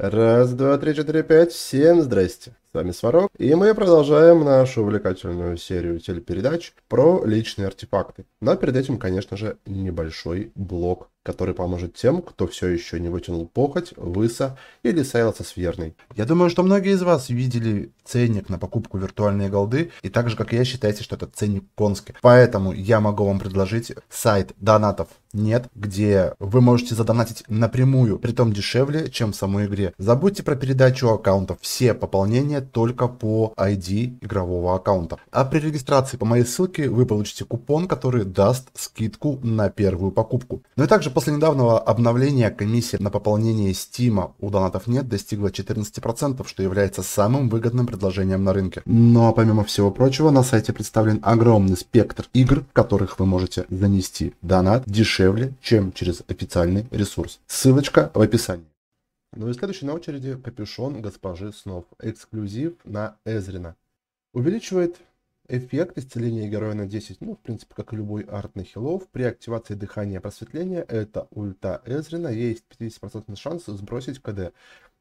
Раз, два, три, четыре, пять. Всем здрасте. С вами Сварог, и мы продолжаем нашу увлекательную серию телепередач про личные артефакты. Но перед этим, конечно же, небольшой блок, который поможет тем, кто все еще не вытянул похоть, выса или саялся с верной. Я думаю, что многие из вас видели ценник на покупку виртуальной голды, и так же, как и я, считаете, что это ценник конский. Поэтому я могу вам предложить сайт донатов нет, где вы можете задонатить напрямую, при том дешевле, чем в самой игре. Забудьте про передачу аккаунтов. Все пополнения приложение только по ID игрового аккаунта. А при регистрации по моей ссылке вы получите купон, который даст скидку на первую покупку. Ну и также после недавнего обновления комиссия на пополнение Steam у донатов нет достигла 14%, что является самым выгодным предложением на рынке. Но ну а помимо всего прочего, на сайте представлен огромный спектр игр, в которых вы можете занести донат дешевле, чем через официальный ресурс. Ссылочка в описании. Ну и следующий на очереди капюшон госпожи снов. Эксклюзив на Эзрина. Увеличивает эффект исцеления героя на 10, ну, в принципе, как и любой арт на хилов. При активации дыхания просветления, это ульта Эзрина, есть 50% шанс сбросить КД.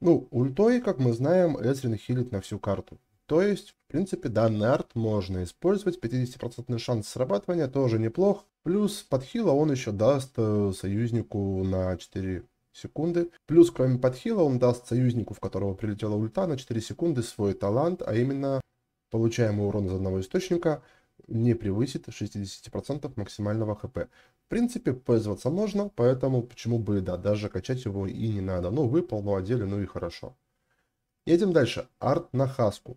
Ну, ультой, как мы знаем, Эзрин хилит на всю карту. То есть, в принципе, данный арт можно использовать. 50% шанс срабатывания тоже неплох. Плюс под хила он еще даст э, союзнику на 4 секунды. Плюс, кроме подхила, он даст союзнику, в которого прилетела ульта, на 4 секунды свой талант, а именно получаемый урон из одного источника не превысит 60% максимального хп. В принципе, пользоваться можно, поэтому почему бы, и да, даже качать его и не надо. Ну, выпал, ну, одели, ну и хорошо. Едем дальше. Арт на хаску.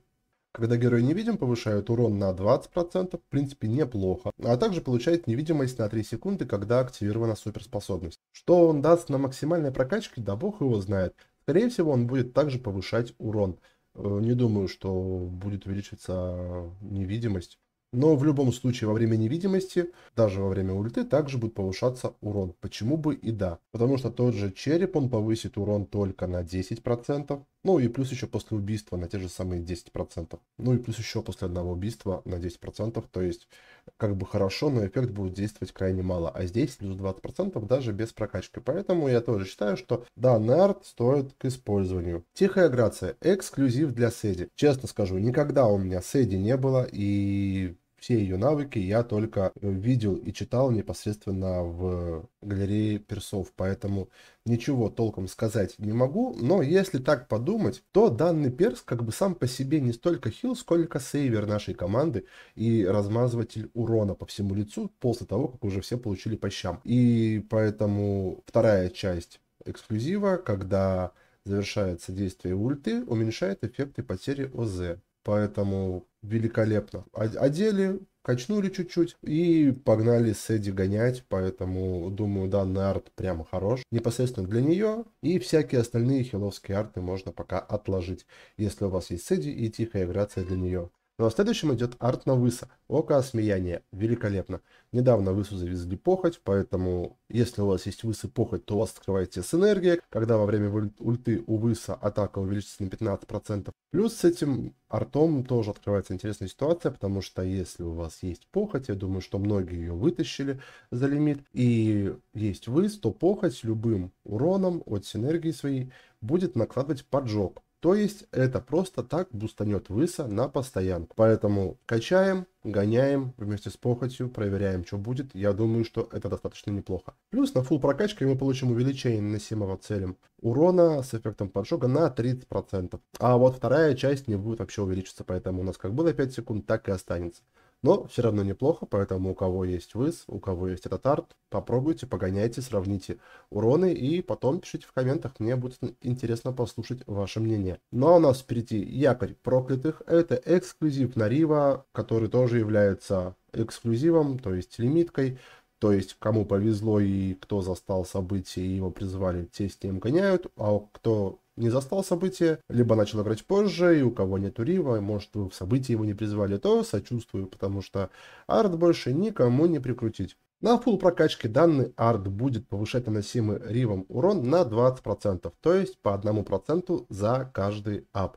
Когда герой невидим, повышают урон на 20%, в принципе неплохо, а также получает невидимость на 3 секунды, когда активирована суперспособность. Что он даст на максимальной прокачке, да бог его знает. Скорее всего, он будет также повышать урон. Э, не думаю, что будет увеличиваться невидимость. Но в любом случае во время невидимости, даже во время ульты, также будет повышаться урон. Почему бы и да. Потому что тот же череп, он повысит урон только на 10%. Ну и плюс еще после убийства на те же самые 10%. Ну и плюс еще после одного убийства на 10%. То есть как бы хорошо, но эффект будет действовать крайне мало. А здесь плюс 20% даже без прокачки. Поэтому я тоже считаю, что данный арт стоит к использованию. Тихая грация. Эксклюзив для седи. Честно скажу, никогда у меня седи не было. И все ее навыки я только э, видел и читал непосредственно в галерее персов, поэтому ничего толком сказать не могу, но если так подумать, то данный перс как бы сам по себе не столько хил, сколько сейвер нашей команды и размазыватель урона по всему лицу после того, как уже все получили по щам. И поэтому вторая часть эксклюзива, когда завершается действие ульты, уменьшает эффекты потери ОЗ. Поэтому великолепно. Одели, качнули чуть-чуть и погнали с Сэдди гонять, поэтому, думаю, данный арт прямо хорош. Непосредственно для нее и всякие остальные хиловские арты можно пока отложить, если у вас есть Сэдди и тихая играция для нее. Ну а следующим идет арт на Навыса. Око осмеяние. Великолепно. Недавно Высу завезли похоть, поэтому если у вас есть Выс и похоть, то у вас открывается синергия, когда во время ульты у Выса атака увеличится на 15%. Плюс с этим артом тоже открывается интересная ситуация, потому что если у вас есть похоть, я думаю, что многие ее вытащили за лимит, и есть Выс, то похоть любым уроном от синергии своей будет накладывать поджог. То есть это просто так бустанет выса на постоянку. Поэтому качаем, гоняем вместе с похотью, проверяем, что будет. Я думаю, что это достаточно неплохо. Плюс на full прокачке мы получим увеличение наносимого целем урона с эффектом поджога на 30%. А вот вторая часть не будет вообще увеличиться, поэтому у нас как было 5 секунд, так и останется. Но все равно неплохо, поэтому у кого есть выз, у кого есть этот арт, попробуйте, погоняйте, сравните уроны и потом пишите в комментах, мне будет интересно послушать ваше мнение. Ну а у нас впереди якорь проклятых, это эксклюзив на Рива, который тоже является эксклюзивом, то есть лимиткой. То есть, кому повезло и кто застал события, и его призвали, те с ним гоняют, а кто не застал события, либо начал играть позже, и у кого нет Рива, может, вы в событии его не призвали, то сочувствую, потому что арт больше никому не прикрутить. На фул прокачке данный арт будет повышать наносимый ривом урон на 20%, то есть по 1% за каждый ап.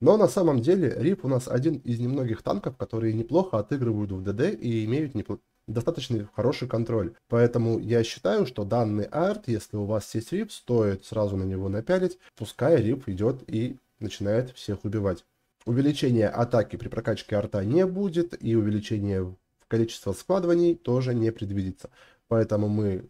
Но на самом деле рив у нас один из немногих танков, которые неплохо отыгрывают в ДД и имеют непло достаточно хороший контроль. Поэтому я считаю, что данный арт, если у вас есть рип, стоит сразу на него напялить, пускай рип идет и начинает всех убивать. Увеличение атаки при прокачке арта не будет, и увеличение количества складываний тоже не предвидится. Поэтому мы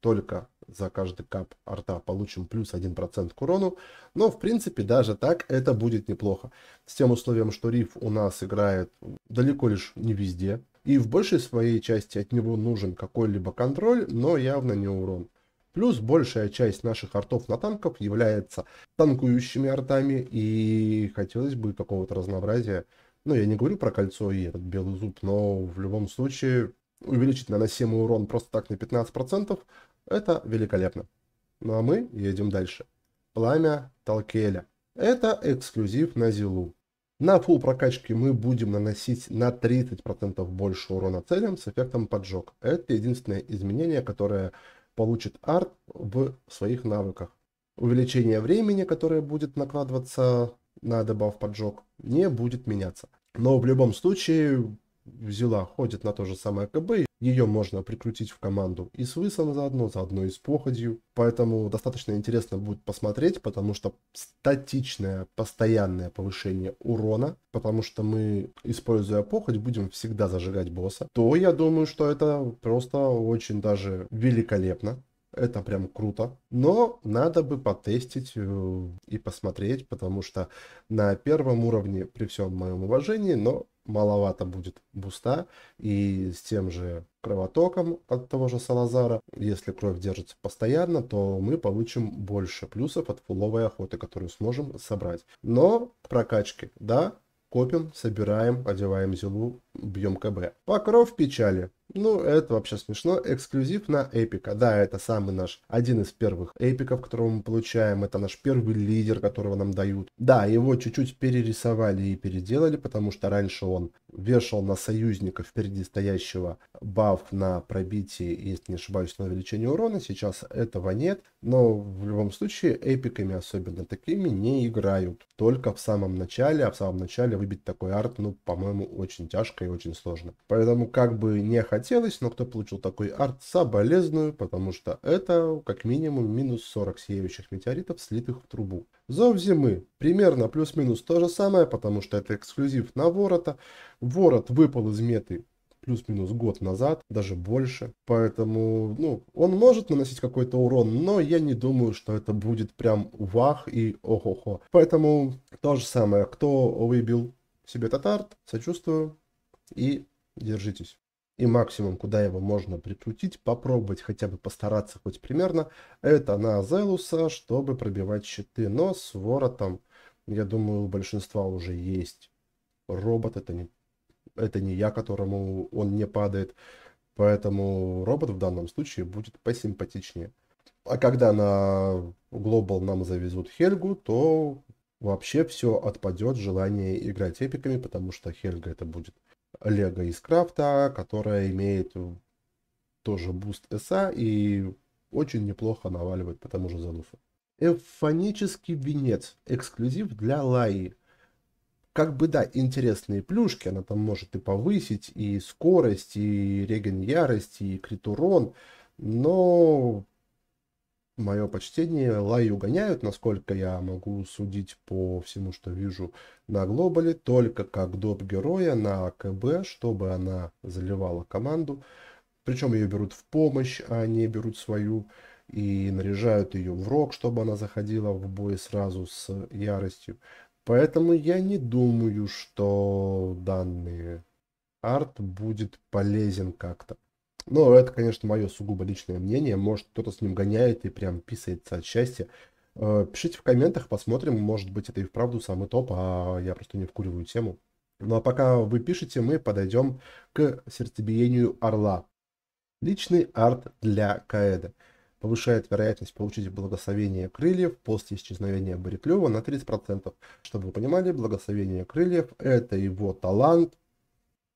только за каждый кап арта получим плюс 1% к урону. Но, в принципе, даже так это будет неплохо. С тем условием, что риф у нас играет далеко лишь не везде. И в большей своей части от него нужен какой-либо контроль, но явно не урон. Плюс большая часть наших артов на танков является танкующими артами, и хотелось бы какого-то разнообразия. Ну, я не говорю про кольцо и этот белый зуб, но в любом случае увеличить наносимый урон просто так на 15% — это великолепно. Ну а мы едем дальше. Пламя Талкеля. Это эксклюзив на Зилу. На фул-прокачке мы будем наносить на 30% больше урона целям с эффектом поджог. Это единственное изменение, которое получит арт в своих навыках. Увеличение времени, которое будет накладываться на добав поджог, не будет меняться. Но в любом случае, взяла ходит на то же самое КБ ее можно прикрутить в команду и с высом заодно, заодно и с походью. Поэтому достаточно интересно будет посмотреть, потому что статичное постоянное повышение урона, потому что мы, используя походь, будем всегда зажигать босса, то я думаю, что это просто очень даже великолепно. Это прям круто. Но надо бы потестить э, и посмотреть, потому что на первом уровне, при всем моем уважении, но маловато будет буста. И с тем же кровотоком от того же Салазара, если кровь держится постоянно, то мы получим больше плюсов от фуловой охоты, которую сможем собрать. Но прокачки, да, копим, собираем, одеваем зелу, бьем КБ. Покров печали. Ну, это вообще смешно. Эксклюзив на Эпика. Да, это самый наш, один из первых Эпиков, которого мы получаем. Это наш первый лидер, которого нам дают. Да, его чуть-чуть перерисовали и переделали, потому что раньше он вешал на союзника впереди стоящего баф на пробитие, если не ошибаюсь, на увеличение урона. Сейчас этого нет, но в любом случае эпиками, особенно такими, не играют. Только в самом начале, а в самом начале выбить такой арт, ну, по-моему, очень тяжко и очень сложно. Поэтому как бы не хотелось, но кто получил такой арт, соболезную, потому что это как минимум минус 40 сияющих метеоритов, слитых в трубу. Зов зимы примерно плюс-минус то же самое, потому что это эксклюзив на ворота. Ворот выпал из меты плюс-минус год назад, даже больше. Поэтому, ну, он может наносить какой-то урон, но я не думаю, что это будет прям вах и охо-хо. Поэтому то же самое, кто выбил себе татарт, сочувствую и держитесь. И максимум, куда его можно прикрутить, попробовать хотя бы постараться хоть примерно, это на Зелуса, чтобы пробивать щиты. Но с воротом, я думаю, у большинства уже есть робот, это не это не я, которому он не падает. Поэтому робот в данном случае будет посимпатичнее. А когда на Global нам завезут Хельгу, то вообще все отпадет желание играть эпиками, потому что Хельга это будет Лего из крафта, которая имеет тоже буст СА и очень неплохо наваливает по тому же занусу. Эфонический венец. Эксклюзив для Лаи как бы, да, интересные плюшки. Она там может и повысить и скорость, и реген ярости, и крит урон. Но мое почтение, лаю гоняют, насколько я могу судить по всему, что вижу на глобале, только как доп. героя на а КБ, чтобы она заливала команду. Причем ее берут в помощь, а не берут свою. И наряжают ее в рог, чтобы она заходила в бой сразу с яростью. Поэтому я не думаю, что данный арт будет полезен как-то. Но это, конечно, мое сугубо личное мнение. Может, кто-то с ним гоняет и прям писается от счастья. Э, пишите в комментах, посмотрим. Может быть, это и вправду самый топ, а я просто не вкуриваю тему. Ну а пока вы пишете, мы подойдем к сердцебиению орла. Личный арт для Каэда повышает вероятность получить благословение крыльев после исчезновения Бариклева на 30%. Чтобы вы понимали, благословение крыльев – это его талант,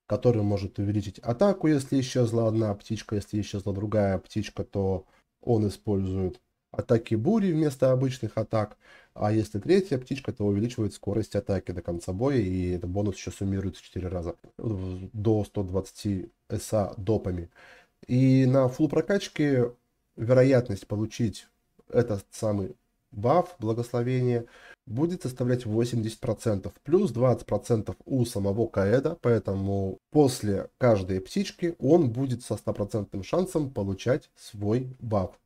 который может увеличить атаку, если исчезла одна птичка, если исчезла другая птичка, то он использует атаки бури вместо обычных атак, а если третья птичка, то увеличивает скорость атаки до конца боя, и этот бонус еще суммируется 4 раза до 120 СА допами. И на фул прокачке вероятность получить этот самый баф, благословение, будет составлять 80%, плюс 20% у самого Каэда, поэтому после каждой птички он будет со стопроцентным шансом получать свой баф.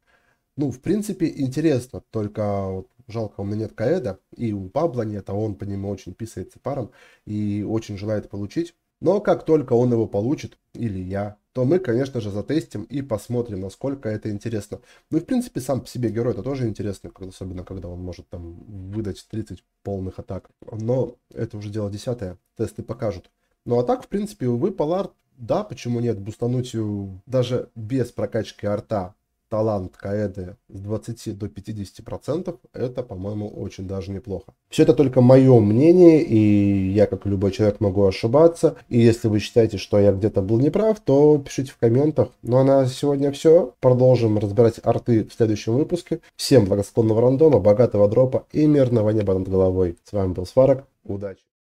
Ну, в принципе, интересно, только вот, жалко, у меня нет Каэда, и у Пабла нет, а он по нему очень писается паром и очень желает получить. Но как только он его получит, или я то мы, конечно же, затестим и посмотрим, насколько это интересно. Ну и, в принципе, сам по себе герой это тоже интересно, особенно когда он может там выдать 30 полных атак. Но это уже дело десятое, тесты покажут. Ну а так, в принципе, увы, Полар, да, почему нет, бустануть э, даже без прокачки арта талант Каэды с 20 до 50 процентов, это, по-моему, очень даже неплохо. Все это только мое мнение, и я, как любой человек, могу ошибаться. И если вы считаете, что я где-то был неправ, то пишите в комментах. Ну а на сегодня все. Продолжим разбирать арты в следующем выпуске. Всем благосклонного рандома, богатого дропа и мирного неба над головой. С вами был Сварок. Удачи!